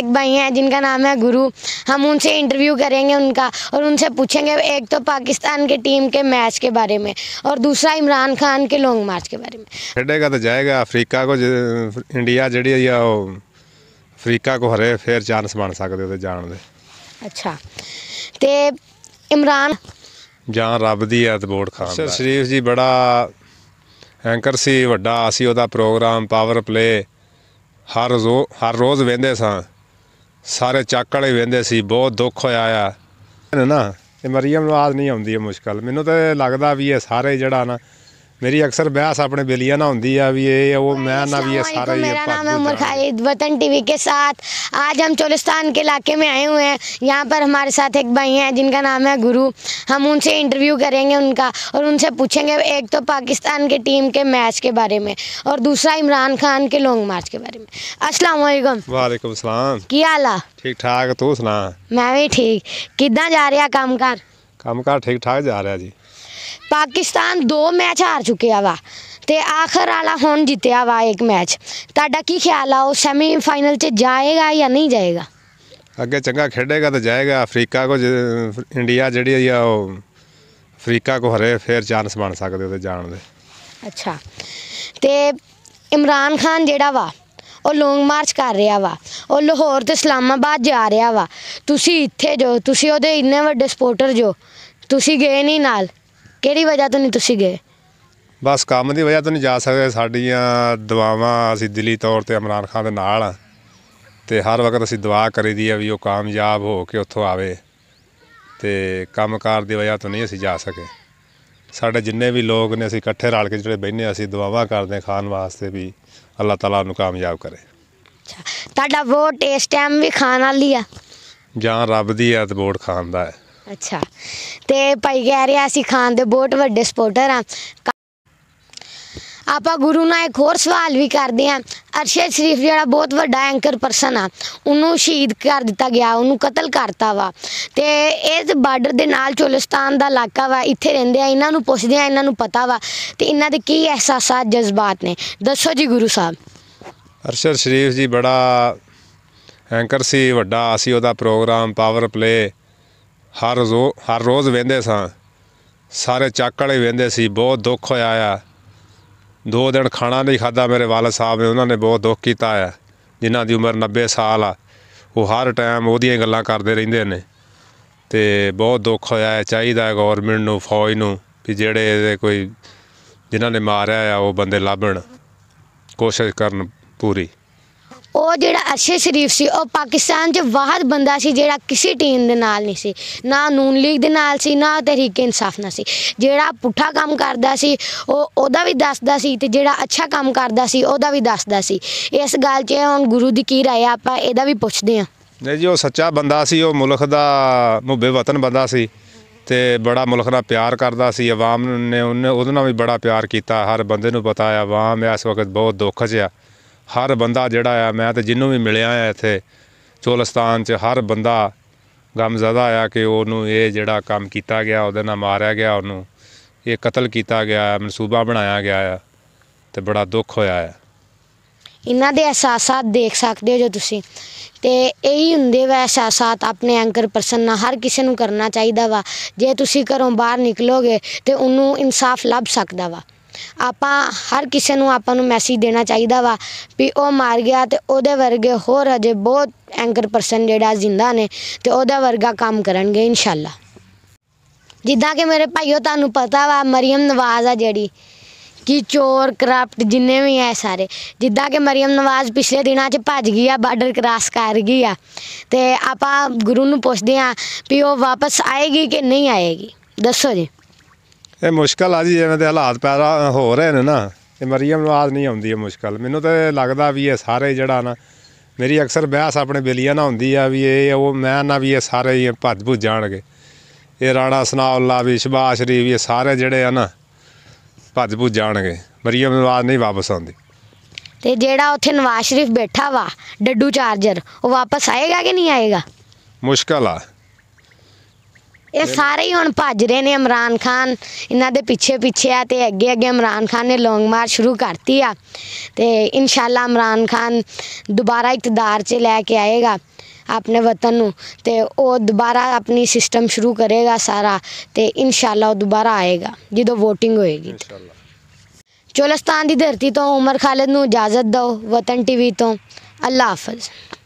एक भाई हैं जिनका नाम है गुरु हम उनसे इंटरव्यू करेंगे उनका और उनसे पूछेंगे एक तो पाकिस्तान के टीम के मैच के बारे में और दूसरा इमरान खान के लॉन्ग मार्च के बारे में खेडेगा तो जाएगा अफ्रीका को इंडिया जड़ी या अफ्रीका को हरे फिर चांस बन सकते हो जान दे अच्छा ਅੱਛਾ इमरान ਇਮਰਾਨ ਜਾਂ ਰੱਬ ਦੀ ਆ ਬੋਰਡ ਖਾਨ ਦਾ ਸ਼ਰੀਫ ਜੀ ਬੜਾ ਐਂਕਰ ਸੀ ਵੱਡਾ ਅਸੀਂ ਉਹਦਾ ਪ੍ਰੋਗਰਾਮ ਪਾਵਰ ਪਲੇ ਹਰ ਰੋਜ਼ ਹਰ ਰੋਜ਼ ਵੇਂਦੇ ਸਾਂ ਸਾਰੇ ਚੱਕ ਵਾਲੇ ਵੇਂਦੇ ਸੀ ਬਹੁਤ ਦੁੱਖ ਹੋਇਆ ਆ ਨਾ ਇਹ ਮਰੀਮ ਨੂੰ ਆਦ ਨਹੀਂ ਆਉਂਦੀ ਇਹ ਮੁਸ਼ਕਲ ਮੈਨੂੰ ਤਾਂ ਲੱਗਦਾ ਵੀ ਇਹ ਸਾਰੇ ਜਿਹੜਾ ਨਾ मेरी अक्सर बहस अपने बेलिया ना होती है अभी ये वो मैं ना भी ये सारा ये मेरा नाम है उमर खालिद वतन टीवी के साथ आज हम चोलिस्तान के इलाके में आए हुए हैं यहाँ पर हमारे साथ एक भाई हैं जिनका नाम है गुरु हम उनसे इंटरव्यू करेंगे उनका और उनसे पूछेंगे एक तो पाकिस्तान के टीम के मैच के बारे में और दूसरा इमरान खान के लॉन्ग मार्च के बारे में असलम वालेकुम असलम की हाल ठीक ठाक तू सुना मैं भी ठीक किदा जा रहा काम कार काम कार ठीक ठाक जा रहा जी ਪਾਕਿਸਤਾਨ ਦੋ ਮੈਚ ਹਾਰ ਚੁੱਕਿਆ ਵਾ ਤੇ ਆਖਰ ਵਾਲਾ ਹੁਣ ਜਿੱਤਿਆ ਵਾ ਇੱਕ ਮੈਚ ਤੁਹਾਡਾ ਕੀ ਖਿਆਲ ਆ ਉਹ ਸੈਮੀ ਫਾਈਨਲ 'ਚ ਜਾਏਗਾ ਜਾਂ ਨਹੀਂ ਜਾਏਗਾ ਅੱਗੇ ਚੰਗਾ ਖੇਡੇਗਾ ਤਾਂ ਜਾਏਗਾ ਅਫਰੀਕਾ ਕੋ ਇੰਡੀਆ ਜਿਹੜੀ ਆ ਉਹ ਅਫਰੀਕਾ ਕੋ ਹਰੇ ਫੇਰ ਚਾਂਸ ਬਣ ਸਕਦੇ ਉਹਦੇ ਜਾਣ ਦੇ ਅੱਛਾ ਤੇ ਇਮਰਾਨ ਖਾਨ ਜਿਹੜਾ ਵਾ ਉਹ ਲੌਂਗ ਮਾਰਚ ਕਰ ਰਿਹਾ ਵਾ ਉਹ ਲਾਹੌਰ ਤੇ ਇਸਲਾਮਾਬਾਦ ਜਾ ਰਿਹਾ ਵਾ ਤੁਸੀਂ ਇੱਥੇ ਜੋ ਤੁਸੀਂ ਉਹਦੇ ਇੰਨੇ ਵੱਡੇ ਸਪੋਰਟਰ ਜੋ ਤੁਸੀਂ ਗਏ ਨਹੀਂ ਨਾਲ ਕਿਹੜੀ ਵਜ੍ਹਾ ਤੋਂ ਨਹੀਂ ਤੁਸੀਂ ਗਏ ਬਸ ਕੰਮ ਦੀ ਵਜ੍ਹਾ ਤੋਂ ਨਹੀਂ ਜਾ ਸਕਦੇ ਸਾਡੀਆਂ ਦੁਆਵਾਂ ਅਸੀਂ ਦਿਲੀ ਤੌਰ ਤੇ ਇਮਰਾਨ ਖਾਨ ਦੇ ਨਾਲ ਆ ਤੇ ਹਰ ਵਕਤ ਅਸੀਂ ਦੁਆ ਕਰੀਦੀ ਆ ਵੀ ਉਹ ਕਾਮਯਾਬ ਹੋ ਕੇ ਉੱਥੋਂ ਆਵੇ ਤੇ ਕੰਮਕਾਰ ਦੀ ਵਜ੍ਹਾ ਤੋਂ ਨਹੀਂ ਅਸੀਂ ਜਾ ਸਕੇ ਸਾਡੇ ਜਿੰਨੇ ਵੀ ਲੋਕ ਨੇ ਅਸੀਂ ਇਕੱਠੇ ਰਲ ਕੇ ਜਿਹੜੇ ਬੈਨੇ ਅਸੀਂ ਦੁਆਵਾਂ ਕਰਦੇ ਆ ਖਾਨ ਵਾਸਤੇ ਵੀ ਅੱਲਾਹ ਤਾਲਾ ਨੂੰ ਕਾਮਯਾਬ ਕਰੇ ਅੱਛਾ ਤੁਹਾਡਾ ਵੋਟ ਇਸ ਟਾਈਮ ਵੀ ਖਾਨ ਵਾਲੀ ਆ ਜਾਂ ਰੱਬ ਦੀ ਆ ਤੇ ਵੋਟ ਖਾਨ ਦਾ ਹੈ ਅੱਛਾ ਤੇ ਭਾਈ ਕਹਿ ਰਿਹਾ ਅਸੀਂ ਖਾਨ ਦੇ ਬਹੁਤ ਵੱਡੇ ਸਪੋਰਟਰ ਆ ਆਪਾਂ ਗੁਰੂ ਨਾਲ ਇੱਕ ਹੋਰ ਸਵਾਲ ਵੀ ਕਰਦੇ ਆ ਅਰਸ਼ਦ ਸ਼ਰੀਫ ਜਿਹੜਾ ਬਹੁਤ ਵੱਡਾ ਐਂਕਰ ਪਰਸਨ ਆ ਉਹਨੂੰ ਸ਼ਹੀਦ ਕਰ ਦਿੱਤਾ ਗਿਆ ਉਹਨੂੰ ਕਤਲ ਕਰਤਾ ਵਾ ਤੇ ਇਸ ਬਾਰਡਰ ਦੇ ਨਾਲ ਚੋਲਿਸਤਾਨ ਦਾ ਇਲਾਕਾ ਵਾ ਇੱਥੇ ਰਹਿੰਦੇ ਆ ਇਹਨਾਂ ਨੂੰ ਪੁੱਛਦੇ ਆ ਇਹਨਾਂ ਨੂੰ ਪਤਾ ਵਾ ਤੇ ਇਹਨਾਂ ਦੇ ਕੀ ਅਹਿਸਾਸਾਤ ਜਜ਼ਬਾਤ ਨੇ ਦੱਸੋ ਜੀ ਗੁਰੂ ਸਾਹਿਬ ਅਰਸ਼ਦ ਸ਼ਰੀਫ ਜੀ ਬੜਾ ਐਂਕਰ ਸੀ ਵੱਡਾ ਅਸੀਂ ਉਹਦਾ ਪ੍ਰੋਗਰਾਮ ਪਾਵਰ ਪਲੇ ਹਰ ਰੋ ਹਰ ਰੋਜ਼ ਵੇਂਦੇ ਸਾਂ ਸਾਰੇ ਚੱਕ ਵਾਲੇ ਵੇਂਦੇ ਸੀ ਬਹੁਤ ਦੁੱਖ ਹੋਇਆ ਆ ਦੋ ਦਿਨ ਖਾਣਾ ਨਹੀਂ ਖਾਦਾ ਮੇਰੇ ਵਾਲਦ ਸਾਹਿਬ ਨੇ ਉਹਨਾਂ ਨੇ ਬਹੁਤ ਦੁੱਖ ਕੀਤਾ ਆ ਜਿਨ੍ਹਾਂ ਦੀ ਉਮਰ 90 ਸਾਲ ਆ ਉਹ ਹਰ ਟਾਈਮ ਉਹਦੀਆਂ ਗੱਲਾਂ ਕਰਦੇ ਰਹਿੰਦੇ ਨੇ ਤੇ ਬਹੁਤ ਦੁੱਖ ਹੋਇਆ ਹੈ ਚਾਹੀਦਾ ਹੈ ਗਵਰਨਮੈਂਟ ਨੂੰ ਫੌਜ ਨੂੰ ਵੀ ਜਿਹੜੇ ਇਹਦੇ ਕੋਈ ਜਿਨ੍ਹਾਂ ਨੇ ਮਾਰਿਆ ਆ ਉਹ ਬੰਦੇ ਲੱਭਣ ਕੋਸ਼ਿਸ਼ ਕਰਨ ਪੂਰੀ ਉਹ ਜਿਹੜਾ ਅਰਸ਼ਦ ਸ਼ਰੀਫ ਸੀ ਉਹ ਪਾਕਿਸਤਾਨ 'ਚ ਵਾਹਦ ਬੰਦਾ ਸੀ ਜਿਹੜਾ ਕਿਸੇ ਟੀਮ ਦੇ ਨਾਲ ਨਹੀਂ ਸੀ ਨਾ ਨੂਨ ਲੀਗ ਦੇ ਨਾਲ ਸੀ ਨਾ ਤਹਿਰੀਕ ਇਨਸਾਫ ਨਾਲ ਸੀ ਜਿਹੜਾ ਪੁੱਠਾ ਕੰਮ ਕਰਦਾ ਸੀ ਉਹ ਉਹਦਾ ਵੀ ਦੱਸਦਾ ਸੀ ਤੇ ਜਿਹੜਾ ਅੱਛਾ ਕੰਮ ਕਰਦਾ ਸੀ ਉਹਦਾ ਵੀ ਦੱਸਦਾ ਸੀ ਇਸ ਗੱਲ 'ਚ ਹੁਣ ਗੁਰੂ ਦੀ ਕੀ ਰਾਏ ਆਪਾਂ ਇਹਦਾ ਵੀ ਪੁੱਛਦੇ ਹਾਂ ਨਹੀਂ ਜੀ ਉਹ ਸੱਚਾ ਬੰਦਾ ਸੀ ਉਹ ਮੁਲਕ ਦਾ ਮੁਹੱਬੇ ਵਤਨ ਬੰਦਾ ਸੀ ਤੇ ਬੜਾ ਮੁਲਕ ਨਾਲ ਪਿਆਰ ਕਰਦਾ ਸੀ ਆਵਾਮ ਨੇ ਉਹਨੇ ਉਹਦੇ ਨਾਲ ਵੀ ਬੜਾ ਪਿਆਰ ਕੀਤਾ ਹਰ ਬੰਦੇ ਨੂੰ ਪਤਾ ਆ ਆਵਾਮ ਇਸ ਵਕਤ ਬਹੁਤ ਦੁੱਖ 'ਚ ਆ ਹਰ ਬੰਦਾ ਜਿਹੜਾ ਆ ਮੈਂ ਤੇ ਜਿੰਨੂੰ ਵੀ ਮਿਲਿਆ ਆ ਇੱਥੇ ਚੋਲਸਤਾਨ 'ਚ ਹਰ ਬੰਦਾ ਗਮਜ਼ਦਾ ਆ ਕਿ ਉਹਨੂੰ ਇਹ ਜਿਹੜਾ ਕੰਮ ਕੀਤਾ ਗਿਆ ਉਹਦੇ ਨਾਲ ਮਾਰਿਆ ਗਿਆ ਉਹਨੂੰ ਇਹ ਕਤਲ ਕੀਤਾ ਗਿਆ ਮਨਸੂਬਾ ਬਣਾਇਆ ਗਿਆ ਆ ਤੇ ਬੜਾ ਦੁੱਖ ਹੋਇਆ ਆ ਇਹਨਾਂ ਦੇ ਅਹਿਸਾਸਾਤ ਦੇਖ ਸਕਦੇ ਹੋ ਜੋ ਤੁਸੀਂ ਤੇ ਇਹੀ ਹੁੰਦੇ ਵੈ ਅਹਿਸਾਸਾਤ ਆਪਣੇ ਐਂਕਰ ਪਰਸਨ ਨਾਲ ਹਰ ਕਿਸੇ ਨੂੰ ਕਰਨਾ ਚਾਹੀਦਾ ਵਾ ਜੇ ਤੁਸੀਂ ਘਰੋਂ ਬਾਹਰ ਨਿਕਲੋਗੇ ਤੇ ਉਹਨੂੰ ਇਨਸਾਫ ਲੱਭ ਸਕਦਾ ਵਾ ਆਪਾਂ ਹਰ ਕਿਸੇ ਨੂੰ ਆਪਾਂ ਨੂੰ ਮੈਸੇਜ ਦੇਣਾ ਚਾਹੀਦਾ ਵਾ ਵੀ ਉਹ ਮਾਰ ਗਿਆ ਤੇ ਉਹਦੇ ਵਰਗੇ ਹੋਰ ਅਜੇ ਬਹੁਤ ਐਂਕਰ ਪਰਸਨ ਜਿਹੜਾ ਜ਼ਿੰਦਾ ਨੇ ਤੇ ਉਹਦਾ ਵਰਗਾ ਕੰਮ ਕਰਨਗੇ ਇਨਸ਼ਾਅੱਲਾ ਜਿੱਦਾਂ ਕਿ ਮੇਰੇ ਭਾਈਓ ਤੁਹਾਨੂੰ ਪਤਾ ਵਾ ਮਰੀਮ ਨਵਾਜ਼ ਆ ਜਿਹੜੀ ਕਿ ਚੋਰ ਕਰਾਪਟ ਜਿੰਨੇ ਵੀ ਐ ਸਾਰੇ ਜਿੱਦਾਂ ਕਿ ਮਰੀਮ ਨਵਾਜ਼ ਪਿਛਲੇ ਦਿਨਾਂ 'ਚ ਭੱਜ ਗਈ ਆ ਬਾਰਡਰ ਕ੍ਰਾਸ ਕਰ ਗਈ ਆ ਤੇ ਆਪਾਂ ਗੁਰੂ ਨੂੰ ਪੁੱਛਦੇ ਆ ਵੀ ਉਹ ਵਾਪਸ ਆਏਗੀ ਕਿ ਨਹੀਂ ਆਏਗੀ ਦੱਸੋ ਜੀ ਇਹ ਮੁਸ਼ਕਲ ਆ ਜੀ ਜਿਵੇਂ ਦੇ ਹਾਲਾਤ ਪੈਦਾ ਹੋ ਰਹੇ ਨੇ ਨਾ ਤੇ ਮਰੀਮ ਨੂੰ ਆਦ ਨਹੀਂ ਆਉਂਦੀ ਇਹ ਮੁਸ਼ਕਲ ਮੈਨੂੰ ਤਾਂ ਲੱਗਦਾ ਵੀ ਇਹ ਸਾਰੇ ਜਿਹੜਾ ਨਾ ਮੇਰੀ ਅਕਸਰ ਬਹਿਸ ਆਪਣੇ ਬੇਲੀਆ ਨਾਲ ਹੁੰਦੀ ਆ ਵੀ ਇਹ ਉਹ ਮੈਂ ਨਾ ਵੀ ਇਹ ਸਾਰੇ ਹੀ ਭੱਜ ਭੁੱਜ ਜਾਣਗੇ ਇਹ ਰਾਣਾ ਸਨਾਉਲਾ ਵੀ ਸ਼ਬਾਸ਼ ਸ਼ਰੀਫ ਇਹ ਸਾਰੇ ਜਿਹੜੇ ਆ ਨਾ ਭੱਜ ਭੁੱਜ ਜਾਣਗੇ ਮਰੀਮ ਨਵਾਜ਼ ਨਹੀਂ ਵਾਪਸ ਆਉਂਦੀ ਤੇ ਜਿਹੜਾ ਉੱਥੇ ਨਵਾਜ਼ ਸ਼ਰੀਫ ਬੈਠਾ ਵਾ ਡੱਡੂ ਚਾਰਜਰ ਉਹ ਵਾਪਸ ਆਏਗਾ ਕਿ ਨਹੀਂ ਆਏਗਾ ਮੁਸ਼ਕਲ ਆ ਇਹ ਸਾਰੇ ਹੀ ਹੁਣ ਭੱਜ ਰਹੇ ਨੇ ਇਮਰਾਨ ਖਾਨ ਇਹਨਾਂ ਦੇ ਪਿੱਛੇ ਪਿੱਛੇ ਆ ਤੇ ਅੱਗੇ ਅੱਗੇ ਇਮਰਾਨ ਖਾਨ ਨੇ ਲੌਂਗ ਮਾਰਚ ਸ਼ੁਰੂ ਕਰਤੀ ਆ ਤੇ ਇਨਸ਼ਾਅੱਲਾ ਇਮਰਾਨ ਖਾਨ ਦੁਬਾਰਾ ਇਕਤਦਾਰ 'ਚ ਲੈ ਕੇ ਆਏਗਾ ਆਪਣੇ ਵਤਨ ਨੂੰ ਤੇ ਉਹ ਦੁਬਾਰਾ ਆਪਣੀ ਸਿਸਟਮ ਸ਼ੁਰੂ ਕਰੇਗਾ ਸਾਰਾ ਤੇ ਇਨਸ਼ਾਅੱਲਾ ਉਹ ਦੁਬਾਰਾ ਆਏਗਾ ਜਦੋਂ VOTING ਹੋਏਗੀ ਇਨਸ਼ਾਅੱਲਾ ਚੋਲਸਤਾਨ ਦੀ ਧਰਤੀ ਤੋਂ ਉਮਰ ਖਾਲਦ ਨੂੰ ਇਜਾਜ਼ਤ ਦਿਓ ਵਤਨ ਟੀਵੀ ਤੋਂ ਅੱਲਾ ਹਾਫਿਜ਼